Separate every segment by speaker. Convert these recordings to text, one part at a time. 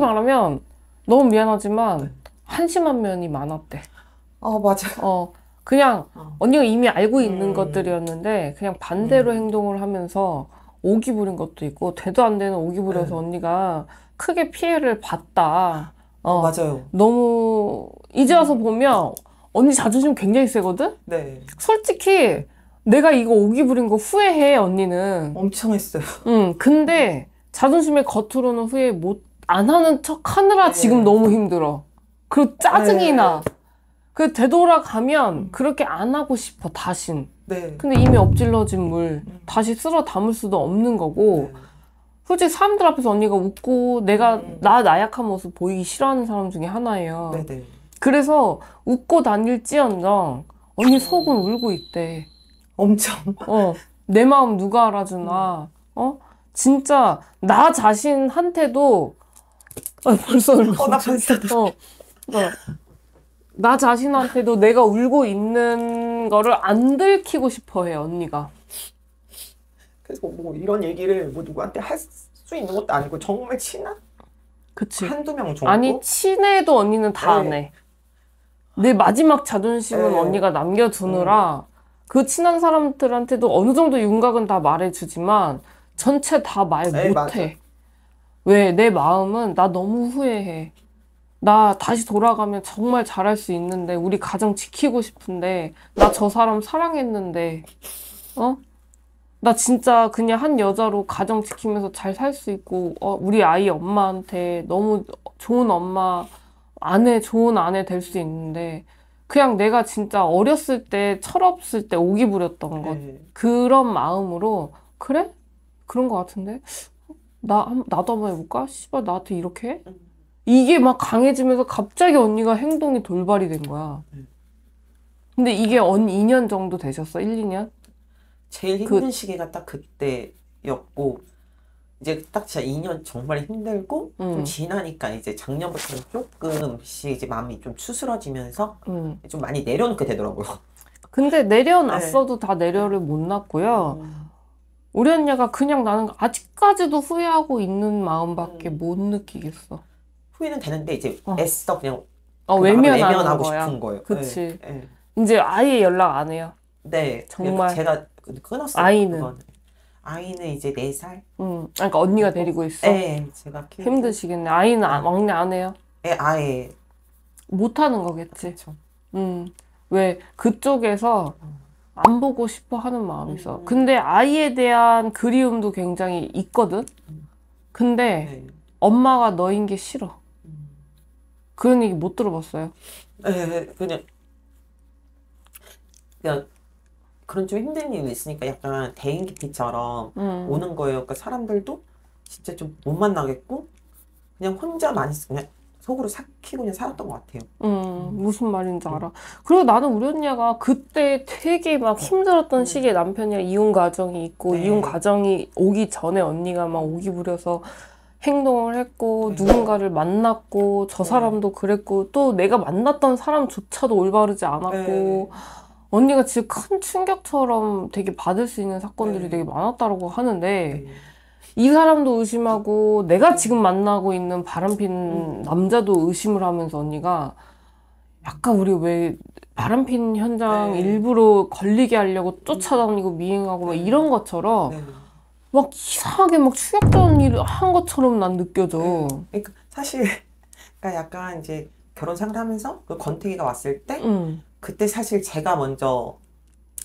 Speaker 1: 음. 말하면 너무 미안하지만 네. 한심한 면이 많았대. 어 맞아. 어 그냥 어. 언니가 이미 알고 있는 음. 것들이었는데 그냥 반대로 음. 행동을 하면서 오기 부린 것도 있고 되도 안 되는 오기 부려서 음. 언니가 크게 피해를 봤다. 어, 어 맞아요. 너무 이제 와서 보면 언니 자존심 굉장히 세거든. 네. 솔직히 내가 이거 오기 부린 거 후회해 언니는. 엄청 했어요. 응. 근데 자존심의 겉으로는 후회 못안 하는 척 하느라 네. 지금 너무 힘들어. 그리고 짜증이 네. 나. 그 되돌아가면 그렇게 안 하고 싶어 다신. 네. 근데 이미 엎질러진 물 다시 쓸어 담을 수도 없는 거고. 네. 솔직히 사람들 앞에서 언니가 웃고 내가 나 나약한 모습 보이기 싫어하는 사람 중에 하나예요. 네 그래서 웃고 다닐지언정 언니 음. 속은 울고 있대. 엄청. 어. 내 마음 누가 알아주나. 음. 어? 진짜 나 자신한테도 아, 벌써 울고. 어, 나 벌써. 어. 어. 나 자신한테도 내가 울고 있는 거를 안 들키고 싶어 해, 언니가.
Speaker 2: 그래서 뭐 이런 얘기를 뭐 누구한테 할 수 있는 것도 아니고 정말 친한? 그치. 한두 명 정도? 아니,
Speaker 1: 친해도 언니는 다안 네. 해. 내 마지막 자존심은 에이. 네. 언니가 남겨두느라 음. 그 친한 사람들한테도 어느 정도 윤곽은 다 말해주지만 전체 다 말 못해. 왜? 내 마음은 나 너무 후회해. 나 다시 돌아가면 정말 잘할 수 있는데, 우리 가정 지키고 싶은데, 나 저 사람 사랑했는데, 어? 나 진짜 그냥 한 여자로 가정 지키면서 잘 살 수 있고, 어, 우리 아이 엄마한테 너무 좋은 엄마, 아내, 좋은 아내 될 수 있는데, 그냥 내가 진짜 어렸을 때, 철없을 때 오기 부렸던 것. 네. 그런 마음으로, 그래? 그런 것 같은데? 나 나도 한번 해볼까? 씨발 나한테 이렇게 해? 이게 막 강해지면서 갑자기 언니가 행동이 돌발이 된 거야. 근데 이게 언 2년 정도 되셨어? 1, 2년?
Speaker 2: 제일 그 힘든 그, 시기가 딱 그때였고 이제 딱 진짜 2년 정말 힘들고 음. 좀 지나니까 이제 작년부터는 조금씩 이제 마음이 좀 추스러지면서 음. 좀 많이 내려놓게 되더라고요.
Speaker 1: 근데 내려놨어도 네. 다 내려를 못 놨고요. 음. 우리 언니가 그냥 나는 아직까지도 후회하고 있는 마음밖에 음. 못 느끼겠어.
Speaker 2: 후회는 되는데 이제 어. 애써 그냥 어, 그 외면하고 거야. 싶은 거예요. 예, 그치. 네, 네. 이제 아예 연락 안 해요. 네. 정말. 제가 끊었어요. 아이는. 그건. 아이는 이제 4살.
Speaker 1: 음, 그러니까 언니가 데리고 있어. 네, 제가 키우 힘드시겠네. 아이는 아, 왕래 안 해요. 예, 아예. 못하는 거겠지. 그렇죠. 음, 왜 그쪽에서 음. 안 보고 싶어 하는 마음이 있어. 음. 근데 아이에 대한 그리움도 굉장히 있거든? 근데 네. 엄마가 너인 게 싫어. 그런 얘기 못 들어봤어요?
Speaker 2: 에, 그냥, 그냥 그런 좀 힘든 일이 있으니까 약간 대인기 피처럼 음. 오는 거예요. 그러니까 사람들도 진짜 좀 못 만나겠고 그냥 혼자 많이 그냥 속으로 삭히고 그냥 살았던 것 같아요.
Speaker 1: 음, 음. 무슨 말인지 알아. 그리고 나는 우리 언니가 그때 되게 막 네. 힘들었던 음. 시기에 남편이랑 이혼 과정이 있고 네. 이혼 과정이 오기 전에 언니가 막 오기 부려서 행동을 했고 네. 누군가를 만났고 저 네. 사람도 그랬고 또 내가 만났던 사람조차도 올바르지 않았고 네. 언니가 지금 큰 충격처럼 되게 받을 수 있는 사건들이 네. 되게 많았다고 하는데 이 사람도 의심하고 내가 지금 만나고 있는 바람핀 음. 남자도 의심을 하면서 언니가 약간 우리 왜 바람핀 현장 네. 일부러 걸리게 하려고 쫓아다니고 미행하고 막 네. 이런 것처럼 네. 막 이상하게 막 추격전 일을 한 것처럼 난 느껴져. 네. 그러니까 사실
Speaker 2: 그러니까 약간 이제 결혼상을 하서그 권태기가 왔을 때 음. 그때 사실 제가 먼저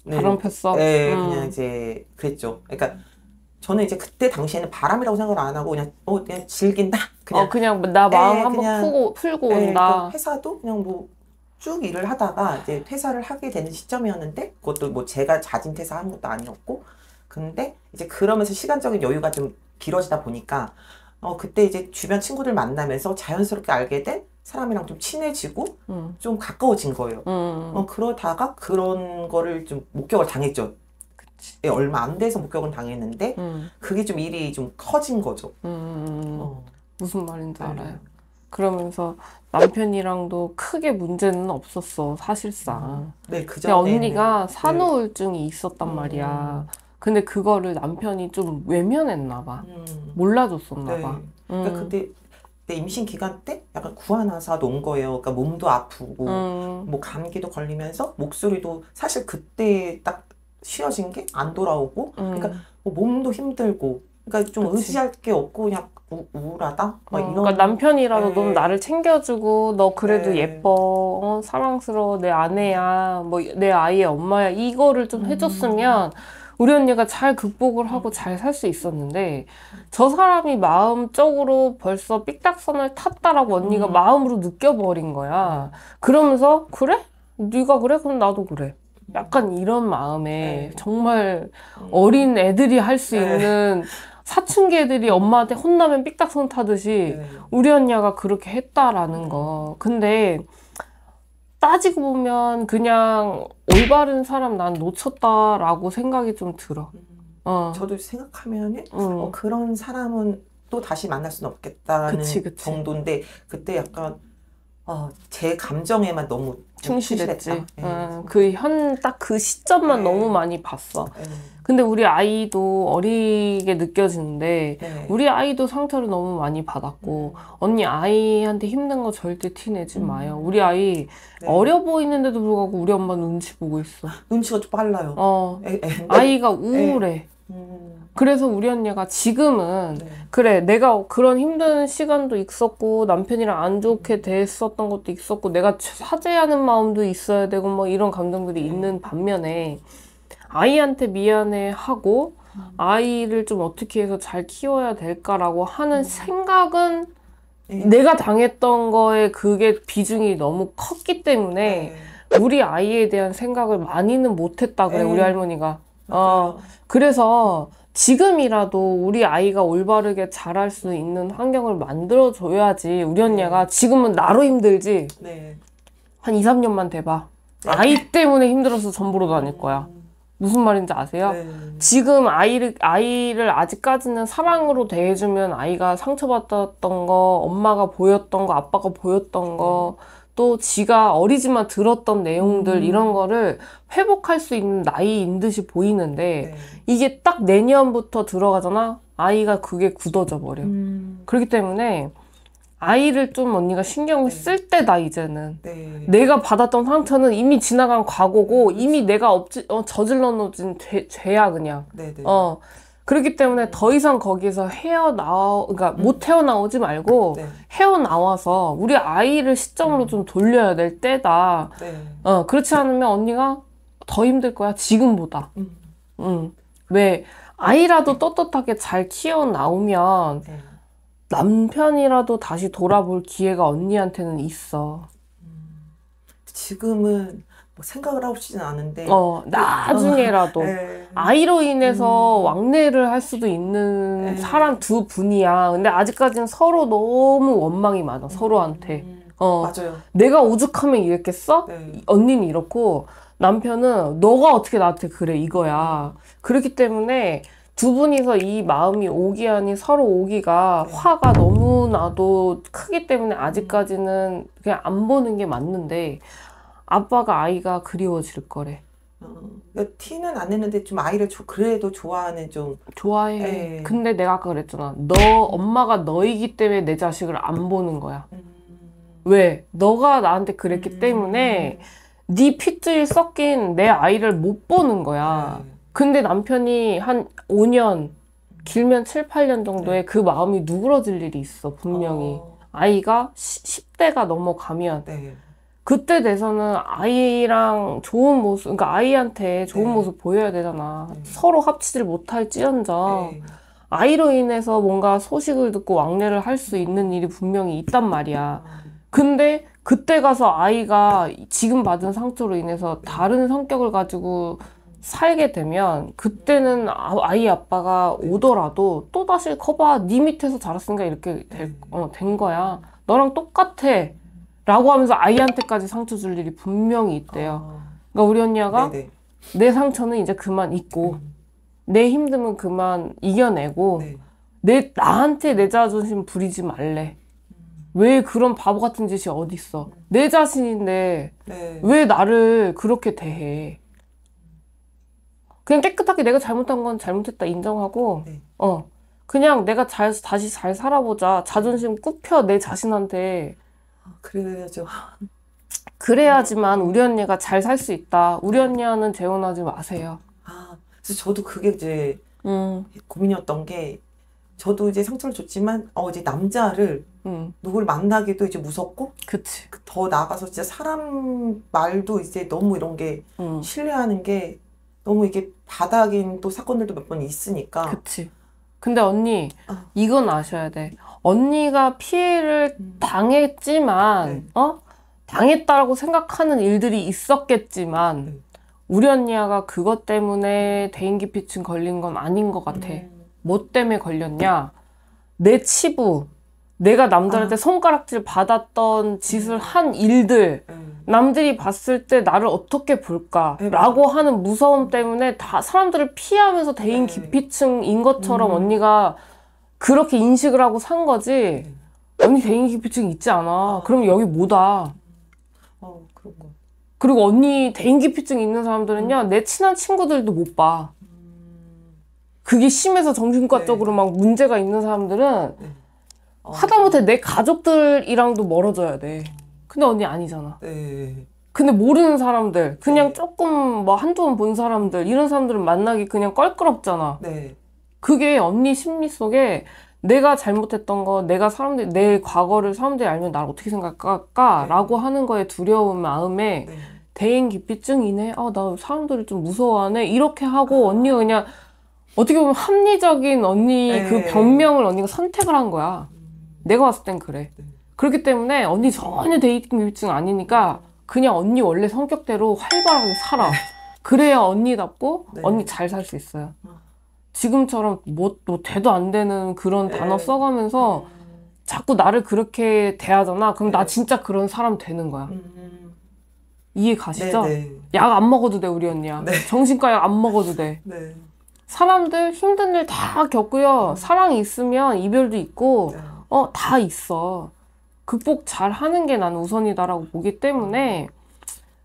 Speaker 2: 바람 폈어. 네, 음. 그냥 이제 그랬죠. 그러니까 저는 이제 그때 당시에는 바람이라고 생각을 안 하고 그냥 어 그냥 즐긴다. 그냥 어, 그냥 나 마음 네, 한번 풀고 풀고 네, 온다. 회사도 그냥 뭐 쭉 일을 하다가 이제 퇴사를 하게 되는 시점이었는데 그것도 뭐 제가 자진 퇴사한 것도 아니었고 근데 이제 그러면서 시간적인 여유가 좀 길어지다 보니까 어 그때 이제 주변 친구들 만나면서 자연스럽게 알게 된 사람이랑 좀 친해지고 음. 좀 가까워진 거예요. 음. 어 그러다가 그런 거를 좀 목격을 당했죠. 예, 얼마 안 돼서 목격은 당했는데 음. 그게 좀 일이 좀 커진 거죠.
Speaker 1: 음, 음, 음. 어. 무슨 말인지 네. 알아요. 그러면서 남편이랑도 크게 문제는 없었어 사실상. 음. 네, 그전 언니가 네. 산후울증이 네. 있었단 음. 말이야. 근데 그거를 남편이 좀 외면했나 봐. 몰라줬었나 네. 봐. 그러니까 근데
Speaker 2: 내 임신 기간 때 약간 구하나사도 온 거예요. 그러니까 몸도 아프고 뭐 감기도 걸리면서 목소리도 사실 그때 딱 쉬어진 게 안 돌아오고 음. 그러니까 뭐 몸도 힘들고 그러니까 좀 그치. 의지할 게 없고 그냥 우, 우울하다 막 어, 이런 그러니까
Speaker 1: 남편이라도 네. 너 나를 챙겨주고 너 그래도 네. 예뻐 어, 사랑스러워 내 아내야 뭐 내 아이의 엄마야 이거를 좀 음. 해줬으면 음. 우리 언니가 잘 극복을 하고 음. 잘살 수 있었는데 저 사람이 마음적으로 벌써 삐딱선을 탔다라고 언니가 음. 마음으로 느껴버린 거야 그러면서 그래 네가 그래 그럼 나도 그래 약간 이런 마음에 네. 정말 음. 어린 애들이 할수 네. 있는 사춘기 애들이 엄마한테 혼나면 삐딱선 타듯이 네. 우리 언니가 그렇게 했다라는 거. 근데 따지고 보면 그냥
Speaker 2: 올바른 사람 난 놓쳤다라고 생각이 좀 들어. 음. 어. 저도 생각하면 음. 어. 어, 그런 사람은 또 다시 만날 수는 없겠다는 그치, 그치. 정도인데 그때 약간 어, 제 감정에만 너무 충실했지. 네. 음, 그현 딱 그 시점만 네. 너무 많이 봤어. 네.
Speaker 1: 근데 우리 아이도 어리게 느껴지는데 네. 우리 아이도 상처를 너무 많이 받았고 음. 언니 아이한테 힘든 거 절대 티 내지 음. 마요. 우리 아이 네. 어려 보이는데도 불구하고 우리 엄마 눈치 보고 있어. 눈치가 좀 빨라요. 어, 에, 예, 에, 예. 아이가 네. 우울해. 음. 그래서 우리 언니가 지금은 네. 그래 내가 그런 힘든 시간도 있었고 남편이랑 안 좋게 음. 됐었던 것도 있었고 내가 사죄하는 마음도 있어야 되고 뭐 이런 감정들이 네. 있는 반면에 아이한테 미안해 하고 음. 아이를 좀 어떻게 해서 잘 키워야 될까라고 하는 음. 생각은 네. 내가 당했던 거에 그게 비중이 너무 컸기 때문에 네. 우리 아이에 대한 생각을 많이는 못했다 그래 우리 네. 할머니가 어, 맞아요. 어 그래서 지금이라도 우리 아이가 올바르게 자랄 수 있는 환경을 만들어줘야지 우리 언니가 네. 지금은 나로 힘들지 네. 한 2, 3년만 돼봐 아, 아이 네. 때문에 힘들어서 전부로 다닐 거야 음. 무슨 말인지 아세요? 네. 지금 아이를, 아이를 아직까지는 사랑으로 대해주면 아이가 상처받았던 거, 엄마가 보였던 거, 아빠가 보였던 거, 네. 또 지가 어리지만 들었던 내용들 음. 이런 거를 회복할 수 있는 나이인 듯이 보이는데 네. 이게 딱 내년부터 들어가잖아 아이가 그게 굳어져 버려 음. 그렇기 때문에 아이를 좀 언니가 신경을 네. 쓸 때다 이제는 네. 내가 받았던 상처는 이미 지나간 과거고 그렇지. 음. 이미 내가 없지 어, 저질러 놓은 죄, 죄야 그냥
Speaker 2: 네, 네. 어
Speaker 1: 그렇기 때문에 음. 더 이상 거기서 헤어나오 그러니까 음. 못 헤어나오지 말고 네. 헤어나와서 우리 아이를 시점으로 음. 좀 돌려야 될 때다. 네. 어, 그렇지 않으면 언니가 더 힘들 거야, 지금보다. 음. 음. 왜, 아이라도 떳떳하게 잘 키워나오면 네. 남편이라도 다시 돌아볼 기회가 언니한테는 있어. 음.
Speaker 2: 지금은 뭐 생각을 하고 싶진 않은데 어, 나중에라도 아, 네. 아이로 인해서
Speaker 1: 음. 왕래를 할 수도 있는 네. 사람 두 분이야. 근데 아직까지는 서로 너무 원망이 많아 서로한테. 음. 어, 맞아요. 내가 오죽하면 이랬겠어? 네. 언니는 이렇고 남편은 너가 어떻게 나한테 그래 이거야. 그렇기 때문에 두 분이서 이 마음이 오기 아닌 서로 오기가 네. 화가 너무나도 크기 때문에 음. 아직까지는 그냥 안 보는 게 맞는데 아빠가 아이가 그리워질 거래. 어, 그 티는 안 냈는데 좀 아이를 조, 그래도 좋아하는 좀 좋아해. 에이. 예. 근데 내가 아까 그랬잖아. 너 엄마가 너이기 때문에 내 자식을 안 보는 거야. 음. 왜? 너가 나한테 그랬기 음. 때문에 네 핏줄 섞인 내 아이를 못 보는 거야. 음. 근데 남편이 한 5년 길면 7, 8년 정도에 네. 그 마음이 누그러질 일이 있어 분명히. 어. 아이가 시, 10대가 넘어가면 네. 그때 돼서는 아이랑 좋은 모습, 그러니까 아이한테 좋은 네. 모습 보여야 되잖아. 네. 서로 합치질 못할지언정 네. 아이로 인해서 뭔가 소식을 듣고 왕래를 할 수 있는 일이 분명히 있단 말이야. 아. 근데 그때 가서 아이가 지금 받은 상처로 인해서 다른 성격을 가지고 살게 되면 그때는 아, 아이 아빠가 네. 오더라도 또 다시 커봐 네 밑에서 자랐으니까 이렇게 될, 네. 어, 된 거야. 너랑 똑같아. 라고 하면서 아이한테까지 상처 줄 일이 분명히 있대요. 아... 그러니까 우리 언니가 네네. 내 상처는 이제 그만 잊고 음. 내 힘듦은 그만 이겨내고 네. 내 나한테 내 자존심 부리지 말래. 음. 왜 그런 바보 같은 짓이 어딨어? 내 자신인데 네. 왜 나를 그렇게 대해? 그냥 깨끗하게 내가 잘못한 건 잘못했다 인정하고 네. 어 그냥 내가 잘 다시 잘 살아보자 자존심 네. 굽혀 내 자신한테
Speaker 2: 아, 그래야죠.
Speaker 1: 그래야지만 우리 언니가 잘 살 수 있다. 우리 언니와는
Speaker 2: 재혼하지 마세요. 아, 그래서 저도 그게 이제 음. 고민이었던 게 저도 이제 상처를 줬지만 어 이제 남자를 음. 누굴 만나기도 이제 무섭고 그치. 그 더 나가서 진짜 사람 말도 이제 너무 이런 게 음. 신뢰하는 게 너무 이게 바닥인 또 사건들도 몇 번 있으니까 그치.
Speaker 1: 근데 언니 어. 이건 아셔야 돼. 언니가 피해를 음. 당했지만 네. 어 당했다라고 생각하는 일들이 있었겠지만 네. 우리 언니야가 그것 때문에 대인기피증 걸린 건 아닌 것 같아. 음. 뭐 때문에 걸렸냐? 내 치부, 내가 남들한테 아. 손가락질 받았던 짓을 음. 한 일들. 음. 남들이 봤을 때 나를 어떻게 볼까라고 네, 하는 무서움 때문에 다 사람들을 피하면서 대인 네. 기피층인 것처럼 음. 언니가 그렇게 인식을 하고 산 거지. 네. 언니 대인 기피층 있지 않아. 아. 그럼 여기 뭐다. 어, 그런 거. 그리고 언니 대인 기피증 있는 사람들은요, 음. 내 친한 친구들도 못 봐. 음. 그게 심해서 정신과 네. 쪽으로 막 문제가 있는 사람들은 네. 어. 하다못해 내 가족들이랑도 멀어져야 돼. 음. 근데 언니 아니잖아. 네. 근데 모르는 사람들, 그냥 네. 조금 뭐 한두 번 본 사람들, 이런 사람들은 만나기 그냥 껄끄럽잖아. 네. 그게 언니 심리 속에 내가 잘못했던 거, 내가 사람들, 내 과거를 사람들이 알면 나를 어떻게 생각할까? 네. 라고 하는 거에 두려운 마음에 네. 대인 기피증이네? 아, 나 사람들이 좀 무서워하네? 이렇게 하고 아. 언니가 그냥 어떻게 보면 합리적인 언니 네. 그 변명을 언니가 선택을 한 거야. 음. 내가 봤을 땐 그래. 그렇기 때문에 언니 전혀 데이팅 우울증 아니니까 그냥 언니 원래 성격대로 활발하게 살아. 네. 그래야 언니답고 네. 언니 잘 살 수 있어요. 아. 지금처럼 뭐, 뭐 돼도 안 되는 그런 네. 단어 써가면서 음. 자꾸 나를 그렇게 대하잖아. 그럼 네. 나 진짜 그런 사람 되는 거야. 음. 이해 가시죠? 네, 약안 먹어도 돼, 우리 언니야. 정신과 약 안 먹어도 돼. 사람들 힘든 일 다 겪고요. 음. 사랑이 있으면 이별도 있고, 어, 다 있어. 극복 잘 하는 게 난 우선이다라고 보기 때문에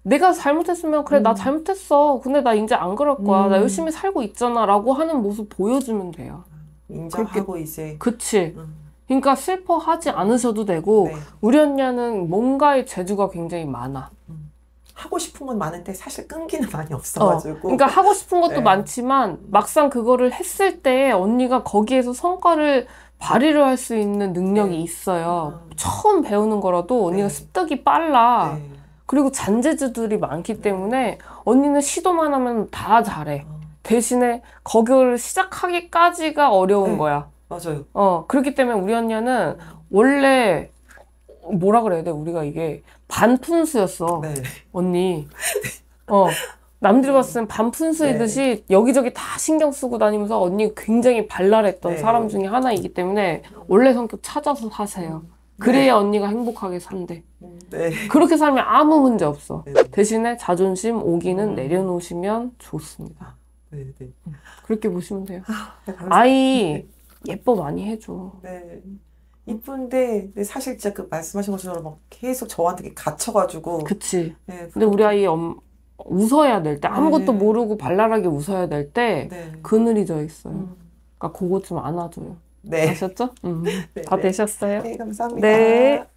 Speaker 1: 내가 잘못했으면 그래 음. 나 잘못했어 근데 나 이제 안 그럴 거야 음. 나 열심히 살고 있잖아 라고 하는 모습 보여주면 돼요 인정하고 그렇게, 이제 그치 음. 그러니까 슬퍼하지 않으셔도 되고 네. 우리 언니는 뭔가의 재주가 굉장히 많아 음. 하고 싶은 건 많은데 사실 끈기는
Speaker 2: 많이 어. 없어가지고 어, 그러니까
Speaker 1: 하고 싶은 것도 네. 많지만 막상 그거를 했을 때 언니가 거기에서 성과를 발휘를 할 수 있는 능력이 네. 있어요. 아. 처음 배우는 거라도 언니가 네. 습득이 빨라. 네. 그리고 잔재주들이 많기 때문에 언니는 시도만 하면 다 잘해. 아. 대신에 거기를 시작하기까지가 어려운 네. 거야. 맞아요. 어, 그렇기 때문에 우리 언니는 원래 뭐라 그래야 돼? 우리가 이게 반푼수였어. 네. 언니. 어. 남들 봤을 땐 반푼수이듯이 네. 여기저기 다 신경 쓰고 다니면서 언니 굉장히 발랄했던 네. 사람 중에 하나이기 때문에 원래 성격 찾아서 사세요. 네. 그래야 언니가 행복하게 산대. 네. 그렇게 살면 아무 문제 없어. 네, 대신에 자존심 오기는 음.
Speaker 2: 내려놓으시면
Speaker 1: 좋습니다. 음, 그렇게 보시면 돼요. 아, 이
Speaker 2: 예뻐 많이 해줘. 이쁜데 사실 진짜 그 말씀하신 것처럼 계속 저한테 갇혀가지고 그치 네, 근데 우리 아이 엄, 웃어야 될 때 아무것도
Speaker 1: 네. 모르고 발랄하게 웃어야 될때 네. 그늘이 져 있어요. 음. 그니까 그거 좀 안아줘요. 네. 아셨죠? 음. 네, 다 네. 되셨어요? 네, 감사합니다. 네.